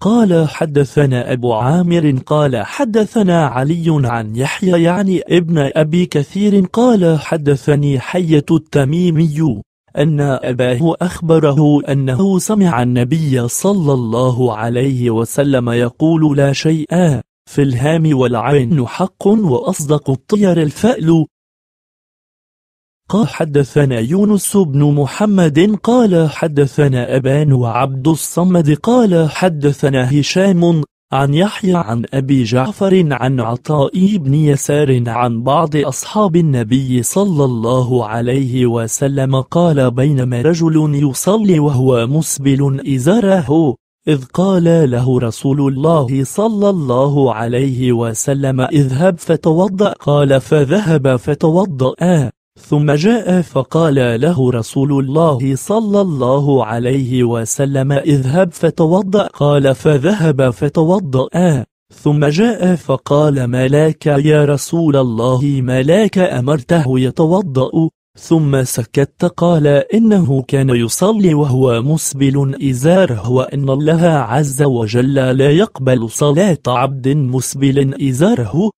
قال حدثنا أبو عامر قال حدثنا علي عن يحيى يعني ابن أبي كثير قال حدثني حية التميمي أن أباه أخبره أنه سمع النبي صلى الله عليه وسلم يقول لا شيء في الهام والعين حق وأصدق الطير الفأل قال حدثنا يونس بن محمد قال حدثنا أبان وعبد الصمد قال حدثنا هشام عن يحيى عن أبي جعفر عن عطاء بن يسار عن بعض أصحاب النبي صلى الله عليه وسلم قال بينما رجل يصلي وهو مسبل إزاره إذ قال له رسول الله صلى الله عليه وسلم اذهب فتوضأ قال فذهب فتوضأ ثم جاء فقال له رسول الله صلى الله عليه وسلم اذهب فتوضأ قال فذهب فتوضأ ثم جاء فقال ملاك يا رسول الله ملاك أمرته يتوضأ ثم سكت قال إنه كان يصلي وهو مسبل إزاره وإن الله عز وجل لا يقبل صلاة عبد مسبل إزاره